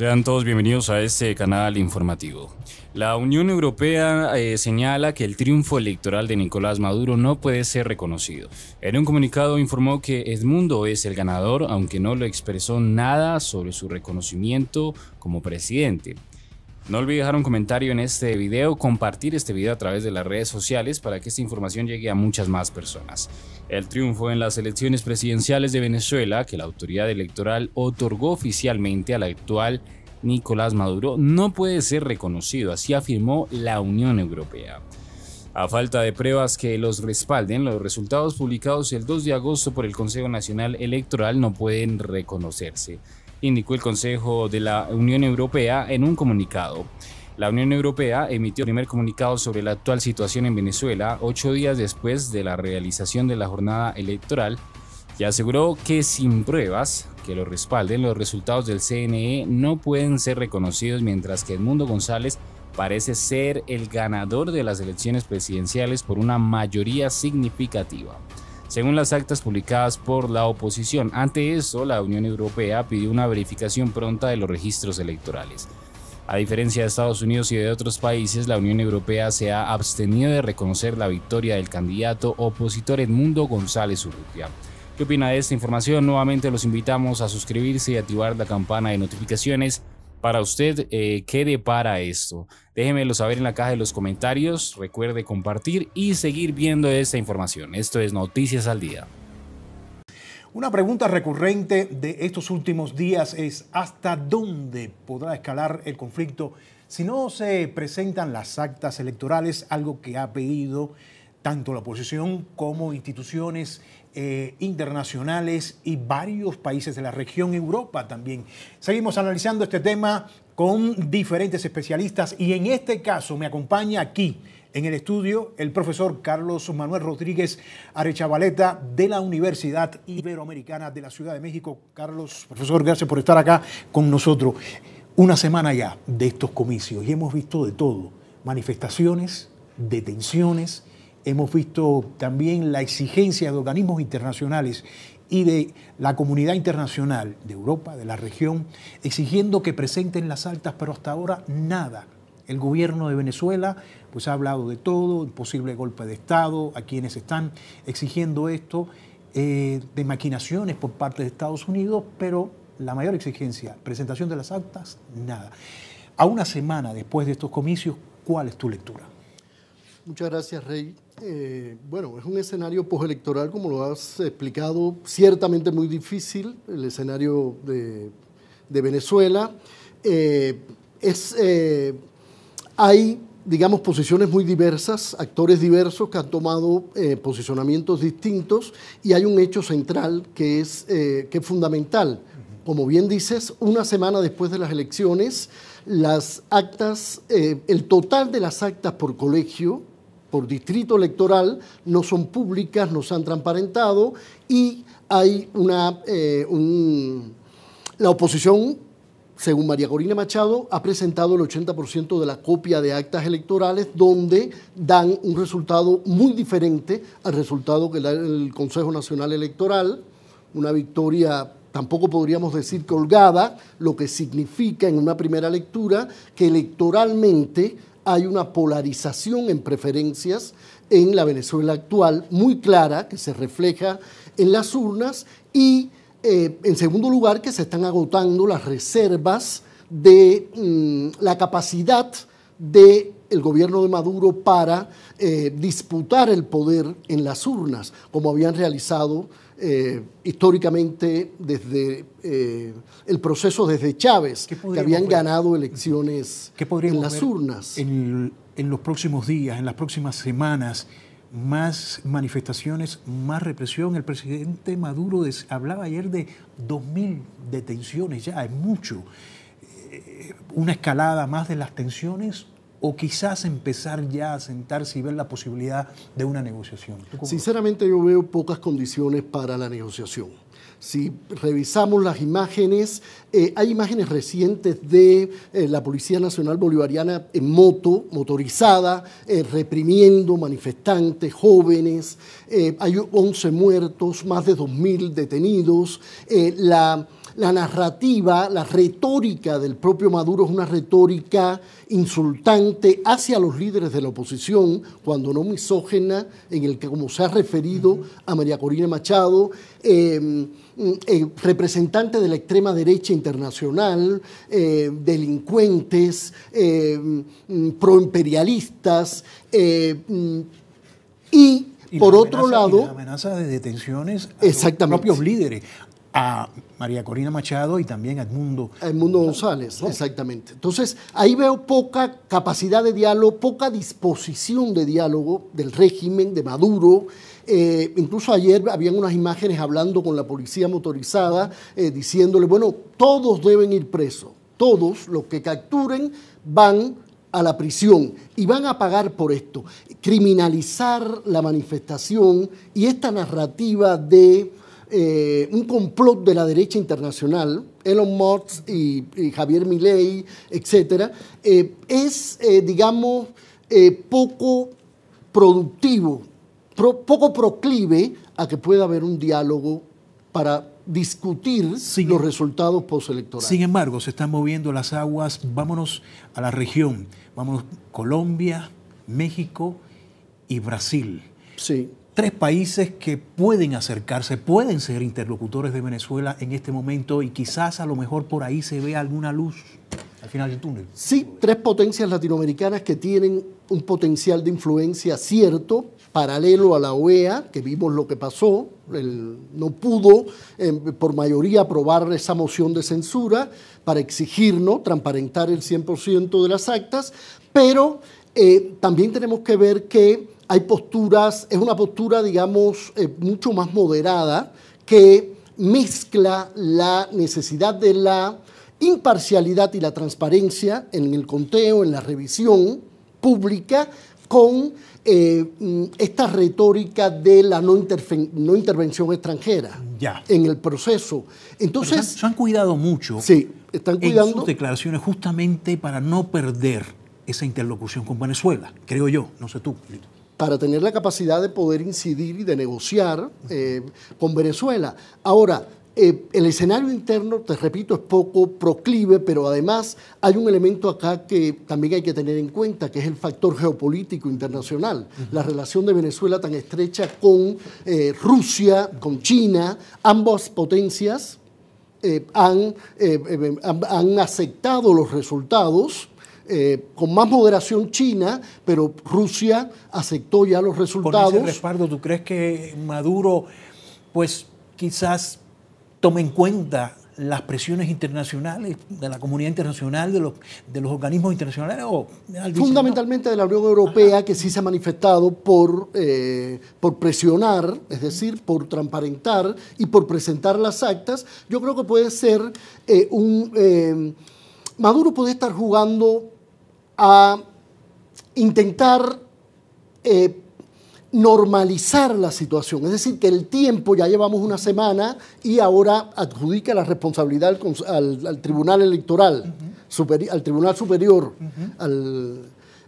Sean todos bienvenidos a este canal informativo. La Unión Europea eh, señala que el triunfo electoral de Nicolás Maduro no puede ser reconocido. En un comunicado informó que Edmundo es el ganador, aunque no lo expresó nada sobre su reconocimiento como presidente. No olvides dejar un comentario en este video, compartir este video a través de las redes sociales para que esta información llegue a muchas más personas. El triunfo en las elecciones presidenciales de Venezuela que la autoridad electoral otorgó oficialmente al actual Nicolás Maduro no puede ser reconocido, así afirmó la Unión Europea. A falta de pruebas que los respalden, los resultados publicados el 2 de agosto por el Consejo Nacional Electoral no pueden reconocerse indicó el Consejo de la Unión Europea en un comunicado. La Unión Europea emitió el primer comunicado sobre la actual situación en Venezuela ocho días después de la realización de la jornada electoral y aseguró que sin pruebas que lo respalden los resultados del CNE no pueden ser reconocidos mientras que Edmundo González parece ser el ganador de las elecciones presidenciales por una mayoría significativa según las actas publicadas por la oposición. Ante eso, la Unión Europea pidió una verificación pronta de los registros electorales. A diferencia de Estados Unidos y de otros países, la Unión Europea se ha abstenido de reconocer la victoria del candidato opositor Edmundo González Urrutia. ¿Qué opina de esta información? Nuevamente los invitamos a suscribirse y activar la campana de notificaciones para usted eh, qué depara esto. Déjenmelo saber en la caja de los comentarios. Recuerde compartir y seguir viendo esta información. Esto es Noticias al Día. Una pregunta recurrente de estos últimos días es ¿hasta dónde podrá escalar el conflicto si no se presentan las actas electorales? Algo que ha pedido tanto la oposición como instituciones eh, internacionales y varios países de la región Europa también. Seguimos analizando este tema con diferentes especialistas y en este caso me acompaña aquí en el estudio el profesor Carlos Manuel Rodríguez Arechavaleta de la Universidad Iberoamericana de la Ciudad de México. Carlos, profesor, gracias por estar acá con nosotros. Una semana ya de estos comicios y hemos visto de todo, manifestaciones, detenciones, Hemos visto también la exigencia de organismos internacionales y de la comunidad internacional, de Europa, de la región, exigiendo que presenten las actas, pero hasta ahora nada. El gobierno de Venezuela pues ha hablado de todo, posible golpe de Estado, a quienes están exigiendo esto, eh, de maquinaciones por parte de Estados Unidos, pero la mayor exigencia, presentación de las actas, nada. A una semana después de estos comicios, ¿cuál es tu lectura? Muchas gracias, Rey. Eh, bueno, es un escenario postelectoral, como lo has explicado, ciertamente muy difícil, el escenario de, Venezuela. Eh, es, eh, hay, digamos, posiciones muy diversas, actores diversos que han tomado posicionamientos distintos y hay un hecho central que es, que es fundamental. Como bien dices, una semana después de las elecciones, las actas, el total de las actas por colegio, por distrito electoral, no son públicas, no se han transparentado y hay una... Eh, la oposición según María Corina Machado, ha presentado el 80% de la copia de actas electorales donde dan un resultado muy diferente al resultado que da el Consejo Nacional Electoral, una victoria tampoco podríamos decir colgada, lo que significa en una primera lectura que electoralmente hay una polarización en preferencias en la Venezuela actual muy clara que se refleja en las urnas y eh, en segundo lugar que se están agotando las reservas de mm, la capacidad de el gobierno de Maduro para eh, disputar el poder en las urnas, como habían realizado eh, históricamente desde eh, el proceso desde Chávez, que habían ganado elecciones en las urnas. En, los próximos días, en las próximas semanas, más manifestaciones, más represión. El presidente Maduro hablaba ayer de 2.000 detenciones, ya es mucho. Eh, una escalada más de las tensiones o quizás empezar ya a sentarse y ver la posibilidad de una negociación? Sinceramente yo veo pocas condiciones para la negociación. Si revisamos las imágenes, eh, hay imágenes recientes de eh, la Policía Nacional Bolivariana en moto, motorizada, eh, reprimiendo manifestantes, jóvenes, hay 11 muertos, más de 2.000 detenidos. la la narrativa, la retórica del propio Maduro es una retórica insultante hacia los líderes de la oposición, cuando no misógena, en el que como se ha referido a María Corina Machado, em, eh, representante de la extrema derecha internacional, eh, delincuentes, em, proimperialistas, em, y por otro lado. amenaza de detenciones a los propios líderes a María Corina Machado y también a Edmundo. Edmundo González, exactamente. Entonces, ahí veo poca capacidad de diálogo, poca disposición de diálogo del régimen, de Maduro. Eh, incluso ayer habían unas imágenes hablando con la policía motorizada, eh, diciéndole, bueno, todos deben ir presos, todos los que capturen van a la prisión y van a pagar por esto. Criminalizar la manifestación y esta narrativa de eh, un complot de la derecha internacional, Elon Musk y, Javier Milei, etcétera, eh, es, eh, digamos, poco productivo, poco proclive a que pueda haber un diálogo para discutir los em- resultados postelectorales. Sin embargo, se están moviendo las aguas, vámonos a la región, vamos Colombia, México y Brasil. Sí tres países que pueden acercarse, pueden ser interlocutores de Venezuela en este momento y quizás a lo mejor por ahí se vea alguna luz al final del túnel. Sí, tres potencias latinoamericanas que tienen un potencial de influencia cierto, paralelo a la OEA, que vimos lo que pasó, el, no pudo em, por mayoría aprobar esa moción de censura para exigirnos transparentar el 100% de las actas, pero eh, también tenemos que ver que hay posturas, es una postura, digamos, eh, mucho más moderada que mezcla la necesidad de la imparcialidad y la transparencia en el conteo, en la revisión pública, con eh, mm, esta retórica de la no, intervención extranjera en el proceso. Entonces, se han, cuidado mucho sí, están cuidando, en sus declaraciones justamente para no perder esa interlocución con Venezuela, creo yo, no sé tú. Para tener la capacidad de poder incidir y de negociar eh, con Venezuela. Ahora, eh, el escenario interno, te repito, es poco proclive, pero además hay un elemento acá que también hay que tener en cuenta, que es el factor geopolítico internacional. La relación de Venezuela tan estrecha con eh, Rusia, con China, ambas potencias han aceptado los resultados eh, con más moderación China, pero Rusia aceptó ya los resultados. Con ese respaldo, ¿tú crees que Maduro, pues quizás tome en cuenta las presiones internacionales, de la comunidad internacional, de los, de los organismos internacionales? O, Fundamentalmente de la Unión Europea, que sí se ha manifestado por, eh, por presionar, es decir, por transparentar y por presentar las actas, yo creo que puede ser eh, un... Maduro puede estar jugando a intentar eh, normalizar la situación. Es decir, que el tiempo, ya llevamos una semana y ahora adjudica la responsabilidad al, Tribunal Electoral, al Tribunal Superior.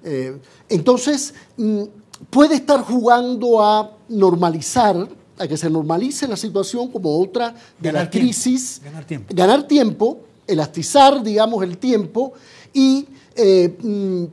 Eh, entonces, mm, puede estar jugando a normalizar, a que se normalice la situación como otra de la crisis. Ganar tiempo. Ganar tiempo elastizar, digamos, el tiempo y eh, mm,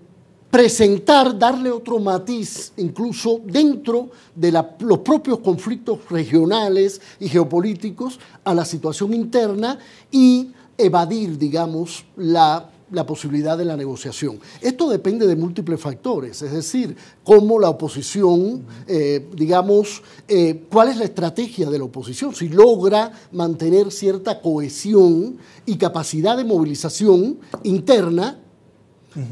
presentar, darle otro matiz, incluso dentro de los propios conflictos regionales y geopolíticos, a la situación interna y evadir, digamos, la la posibilidad de la negociación. Esto depende de múltiples factores, es decir, cómo la oposición, eh, digamos, eh, cuál es la estrategia de la oposición, si logra mantener cierta cohesión y capacidad de movilización interna,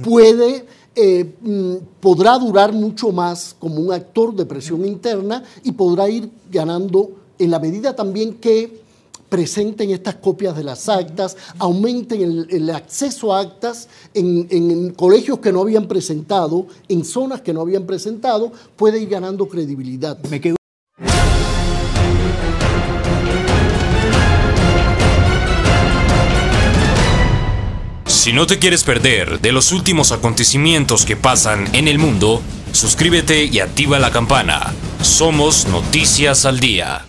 puede eh, mm, podrá durar mucho más como un actor de presión interna y podrá ir ganando en la medida también que presenten estas copias de las actas, aumenten el, acceso a actas en, en, colegios que no habían presentado, en zonas que no habían presentado, puede ir ganando credibilidad. Me quedo Si no te quieres perder de los últimos acontecimientos que pasan en el mundo, suscríbete y activa la campana. Somos Noticias al Día.